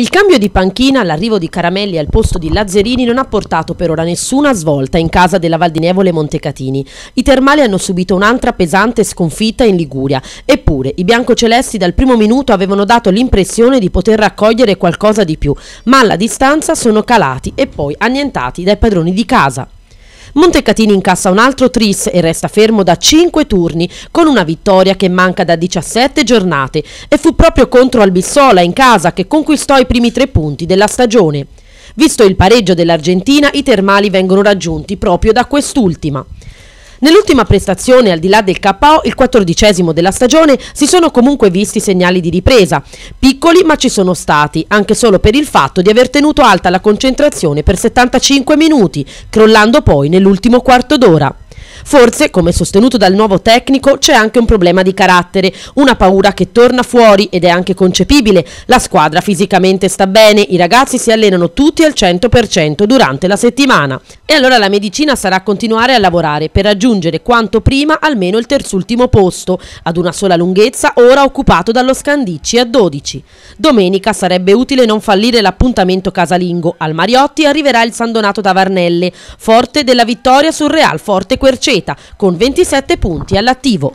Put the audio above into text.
Il cambio di panchina all'arrivo di Caramelli al posto di Lazzerini non ha portato per ora nessuna svolta in casa della Valdinevole Montecatini. I termali hanno subito un'altra pesante sconfitta in Liguria, eppure i biancocelesti dal primo minuto avevano dato l'impressione di poter raccogliere qualcosa di più, ma alla distanza sono calati e poi annientati dai padroni di casa. Montecatini incassa un altro tris e resta fermo da 5 turni con una vittoria che manca da 17 giornate e fu proprio contro Albissola in casa che conquistò i primi tre punti della stagione. Visto il pareggio dell'Argentina, i termali vengono raggiunti proprio da quest'ultima. Nell'ultima prestazione, al di là del KO, il quattordicesimo della stagione, si sono comunque visti segnali di ripresa. Piccoli ma ci sono stati, anche solo per il fatto di aver tenuto alta la concentrazione per 75 minuti, crollando poi nell'ultimo quarto d'ora. Forse, come sostenuto dal nuovo tecnico, c'è anche un problema di carattere, una paura che torna fuori ed è anche concepibile. La squadra fisicamente sta bene, i ragazzi si allenano tutti al 100% durante la settimana. E allora la medicina sarà continuare a lavorare per raggiungere quanto prima almeno il terzultimo posto, ad una sola lunghezza ora occupato dallo Scandicci a 12. Domenica sarebbe utile non fallire l'appuntamento casalingo. Al Mariotti arriverà il San Donato Tavarnelle, forte della vittoria sul Real Forte Quercese Croceta con 27 punti all'attivo.